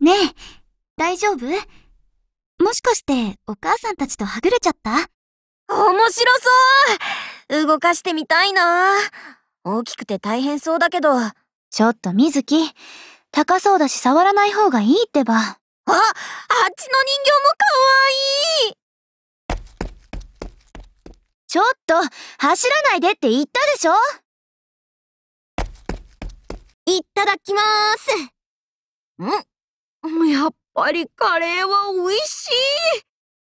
ねえ、大丈夫もしかしてお母さんたちとはぐれちゃった面白そう動かしてみたいな大きくて大変そうだけど。ちょっとみずき、高そうだし触らない方がいいってば。あ、あっちの人形もかわいいちょっと、走らないでって言ったでしょいただきます。んやっぱりカレーは美味しい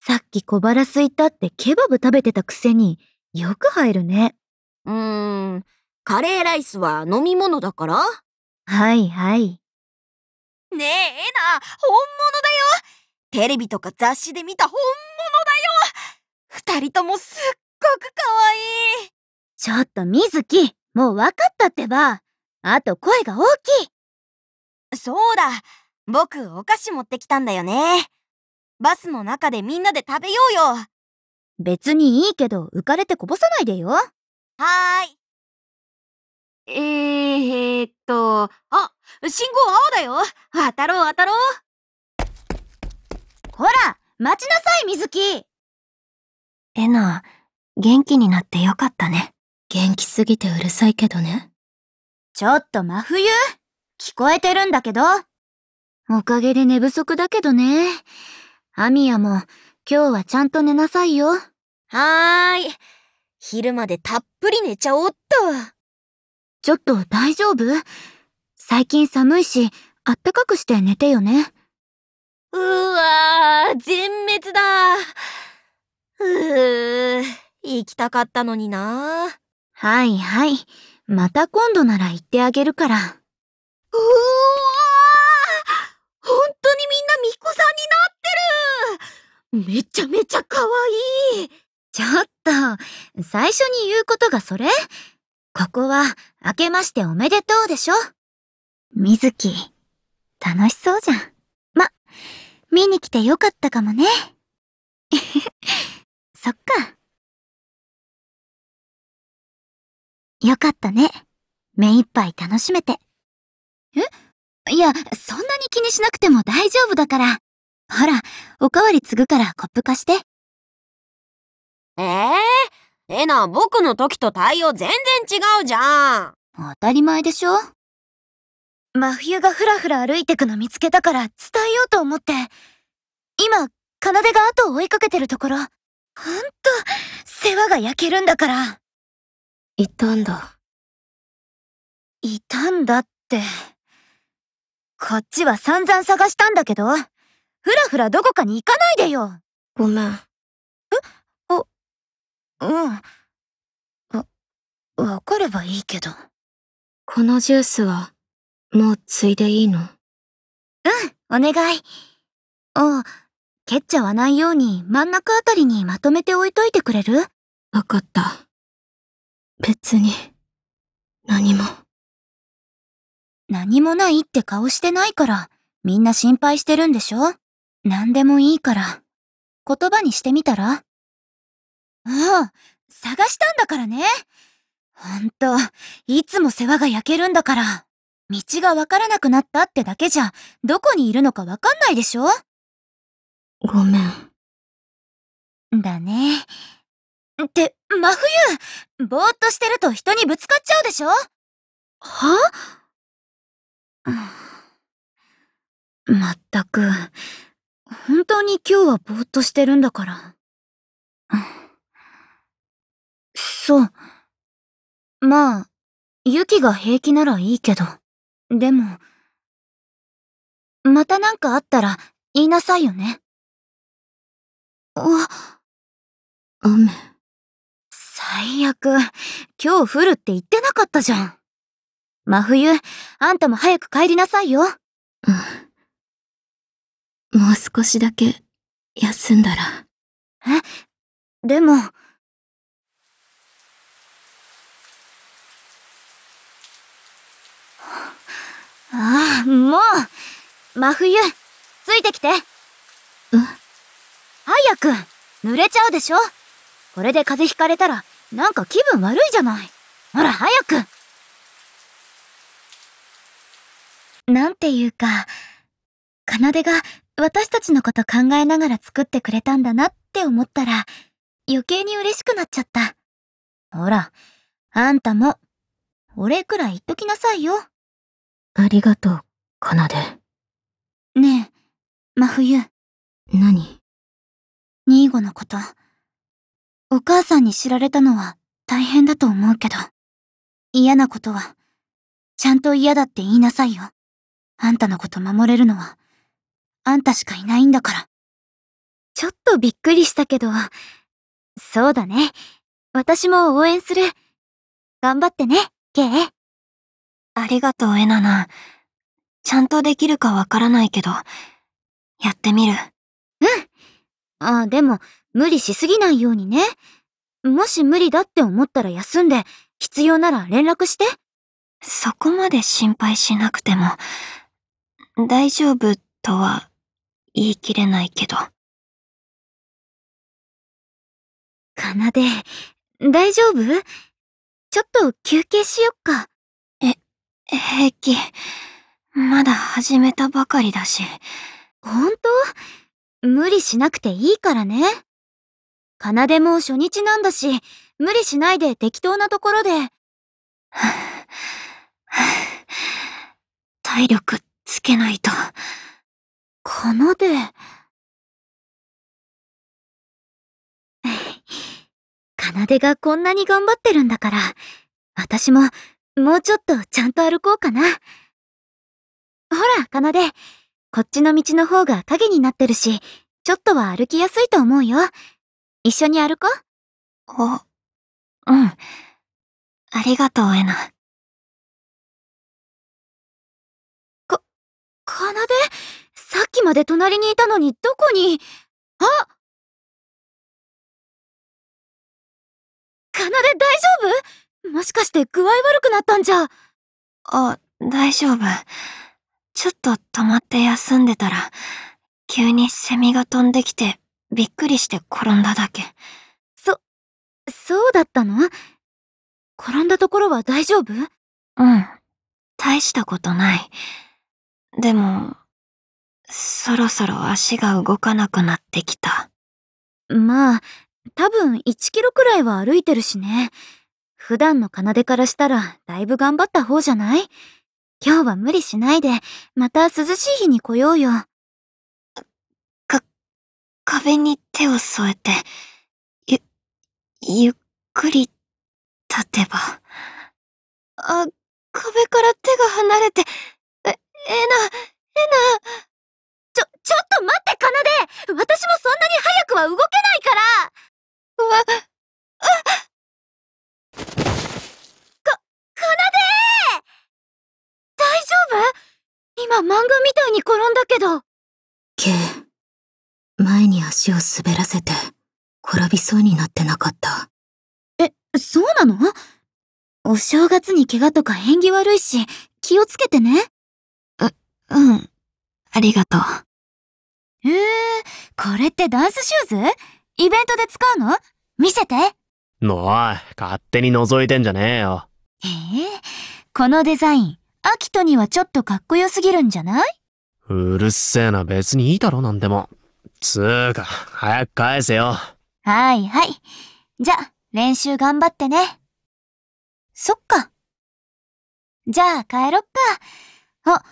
さっき小腹すいたってケバブ食べてたくせによく入るね。うーん、カレーライスは飲み物だからはいはい。ねえ、エナ、本物だよテレビとか雑誌で見た本物だよ二人ともすっごくかわいいちょっとみずき、もう分かったってばあと声が大きいそうだ僕お菓子持ってきたんだよね。バスの中でみんなで食べようよ。別にいいけど浮かれてこぼさないでよ。はーい。えー、えー、っと、あ、信号青だよ。当たろう当たろう。ほら、待ちなさい、水木。えな、元気になってよかったね。元気すぎてうるさいけどね。ちょっと真冬聞こえてるんだけどおかげで寝不足だけどね。アミヤも今日はちゃんと寝なさいよ。はーい。昼までたっぷり寝ちゃおっと。ちょっと大丈夫最近寒いし、あったかくして寝てよね。うわー、全滅だ。うー、行きたかったのにな。はいはい。また今度なら行ってあげるから。うー巫女さんになってるめちゃめちゃ可愛いちょっと、最初に言うことがそれここは、明けましておめでとうでしょ水木、楽しそうじゃん。ま、見に来てよかったかもね。そっか。よかったね。目いっぱい楽しめて。えいや、そんなに気にしなくても大丈夫だから。ほら、おかわり継ぐからコップ貸して。ええー、えな、僕の時と対応全然違うじゃん。当たり前でしょ真冬がふらふら歩いてくの見つけたから伝えようと思って。今、奏が後を追いかけてるところ。ほんと、世話が焼けるんだから。いたんだ。いたんだって。こっちは散々探したんだけど、ふらふらどこかに行かないでよごめん。えあ、うん。わ、わかればいいけど。このジュースは、もうついでいいのうん、お願い。おう、蹴っちゃわないように真ん中あたりにまとめて置いといてくれるわかった。別に、何も。何もないって顔してないから、みんな心配してるんでしょ何でもいいから、言葉にしてみたらうん、探したんだからね。ほんと、いつも世話が焼けるんだから。道がわからなくなったってだけじゃ、どこにいるのかわかんないでしょごめん。だね。って、真冬ぼーっとしてると人にぶつかっちゃうでしょはまったく、本当に今日はぼーっとしてるんだから。そう。まあ、ユキが平気ならいいけど。でも、またなんかあったら言いなさいよね。あ、雨。最悪、今日降るって言ってなかったじゃん。真冬、あんたも早く帰りなさいよ。うん。もう少しだけ、休んだら。え、でも。ああ、もう真冬、ついてきて。うん早く濡れちゃうでしょこれで風邪ひかれたら、なんか気分悪いじゃない。ほら、早くなんていうか、奏が私たちのこと考えながら作ってくれたんだなって思ったら、余計に嬉しくなっちゃった。ほら、あんたも、お礼くらい言っときなさいよ。ありがとう、奏で。ねえ、真冬。何ニーゴのこと。お母さんに知られたのは大変だと思うけど、嫌なことは、ちゃんと嫌だって言いなさいよ。あんたのこと守れるのは、あんたしかいないんだから。ちょっとびっくりしたけど、そうだね。私も応援する。頑張ってね、ケイ。ありがとう、エナナ。ちゃんとできるかわからないけど、やってみる。うん。あ、でも、無理しすぎないようにね。もし無理だって思ったら休んで、必要なら連絡して。そこまで心配しなくても。大丈夫とは言い切れないけど。かなで、大丈夫ちょっと休憩しよっか。え、平気。まだ始めたばかりだし。本当無理しなくていいからね。かなでも初日なんだし、無理しないで適当なところで。体力つけないと。かなで。かなでがこんなに頑張ってるんだから、私ももうちょっとちゃんと歩こうかな。ほら、かなで。こっちの道の方が影になってるし、ちょっとは歩きやすいと思うよ。一緒に歩こう。あ、うん。ありがとう、エナ。なでさっきまで隣にいたのにどこにあかなで大丈夫もしかして具合悪くなったんじゃ。あ、大丈夫。ちょっと止まって休んでたら、急にセミが飛んできて、びっくりして転んだだけ。そ、そうだったの転んだところは大丈夫うん。大したことない。でも、そろそろ足が動かなくなってきた。まあ、多分1キロくらいは歩いてるしね。普段の奏からしたらだいぶ頑張った方じゃない今日は無理しないで、また涼しい日に来ようよ。か、壁に手を添えて、ゆ、ゆっくり立てば。あ、壁から手が離れて、えな、えな。ちょ、ちょっと待って、かなで私もそんなに早くは動けないからうわ、うか、かなで大丈夫今漫画みたいに転んだけど。け前に足を滑らせて、転びそうになってなかった。え、そうなのお正月に怪我とか縁起悪いし、気をつけてね。うん、ありがとう。えー、これってダンスシューズイベントで使うの見せて。おい、勝手に覗いてんじゃねえよ。ええー、このデザイン、アキトにはちょっとかっこよすぎるんじゃないうるせえな、別にいいだろ、なんでも。つーか、早く返せよ。はいはい。じゃ、練習頑張ってね。そっか。じゃあ帰ろっか。あ、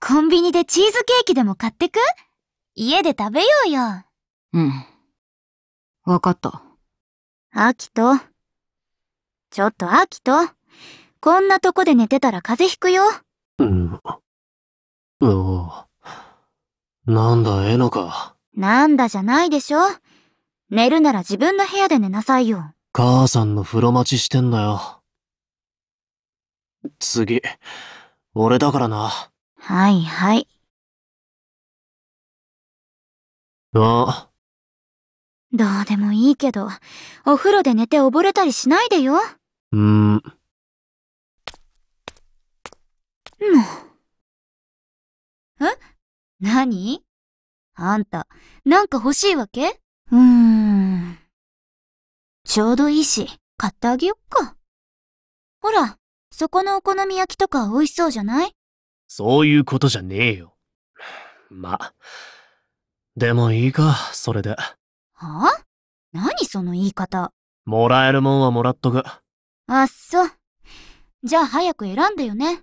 コンビニでチーズケーキでも買ってく家で食べようよ。うん。わかった。アキト。ちょっとアキト。こんなとこで寝てたら風邪ひくよ。うん。おなんだ、えのか。なんだじゃないでしょ。寝るなら自分の部屋で寝なさいよ。母さんの風呂待ちしてんだよ。次、俺だからな。はいはい。あ。どうでもいいけど、お風呂で寝て溺れたりしないでよ。うん。もう。え何あんた、なんか欲しいわけうーん。ちょうどいいし、買ってあげよっか。ほら、そこのお好み焼きとか美味しそうじゃないそういうことじゃねえよ。ま、でもいいか、それで。はあ何その言い方。もらえるもんはもらっとく。あっそ。じゃあ早く選んでよね。今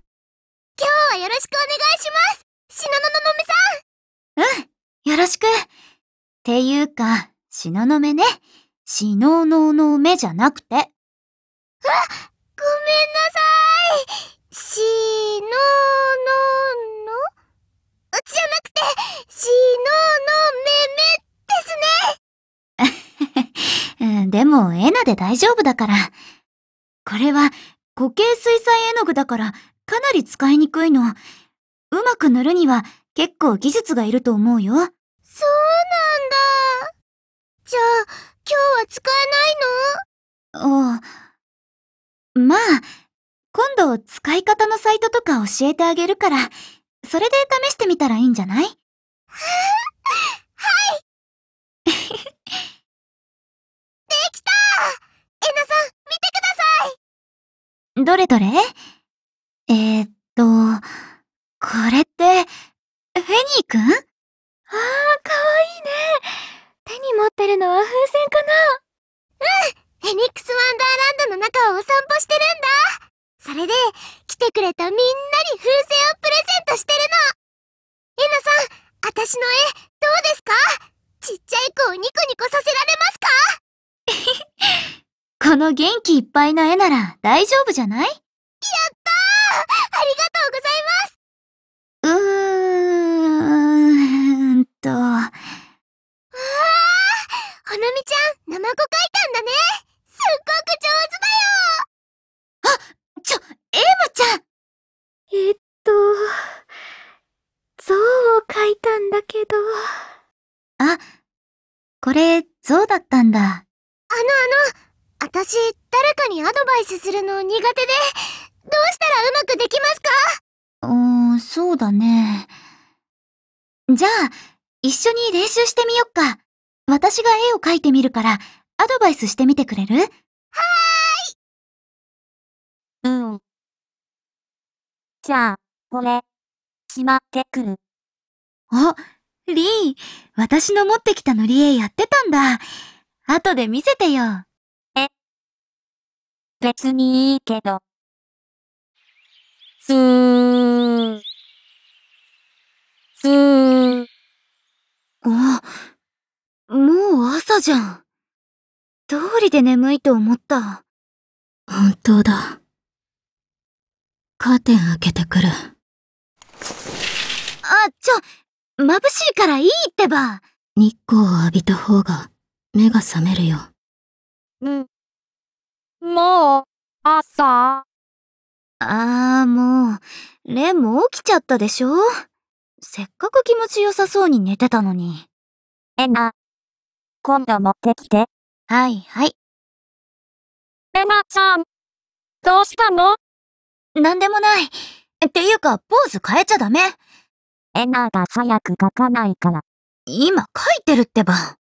日はよろしくお願いしますしののののめさんうんよろしくっていうか、しののめね。しのののめじゃなくて。あごめんなさいしのののじゃなくて、しののめめですね。でも、エナで大丈夫だから。これは、固形水彩絵の具だから、かなり使いにくいの。うまく塗るには、結構技術がいると思うよ。そうなんだ。じゃあ、今日は使えないのああ。まあ、今度使い方のサイトとか教えてあげるから、それで試してみたらいいんじゃないはいできたエナさん、見てくださいどれどれえー、っと、これって、フェニーくんあー、かわいいね。手に持ってるのは風船かなうんフェニックスワンダーランドの中をお散歩してるんだそれで、来てくれたみんなに風船をプレゼントしてるのエナさん、私の絵、どうですかちっちゃい子をニコニコさせられますか この元気いっぱいの絵なら大丈夫じゃないれ、うだったんだ。あのあの、私、誰かにアドバイスするの苦手で、どうしたらうまくできますかうーん、そうだね。じゃあ、一緒に練習してみよっか。私が絵を描いてみるから、アドバイスしてみてくれるはーいうん。じゃあ、これ、しまってくる。あ、リン、私の持ってきた塗り絵やってたんだ。後で見せてよ。え、別にいいけど。すー、すー。あ、もう朝じゃん。どうりで眠いと思った。本当だ。カーテン開けてくる。あ、ちょ、眩しいからいいってば日光を浴びた方が目が覚めるよ。ん、もう、朝あーもう、レンも起きちゃったでしょせっかく気持ちよさそうに寝てたのに。えナ、今度持ってきて。はいはい。レナちゃん、どうしたのなんでもない。っていうか、ポーズ変えちゃダメ。エナが早く書かないから。今書いてるってば。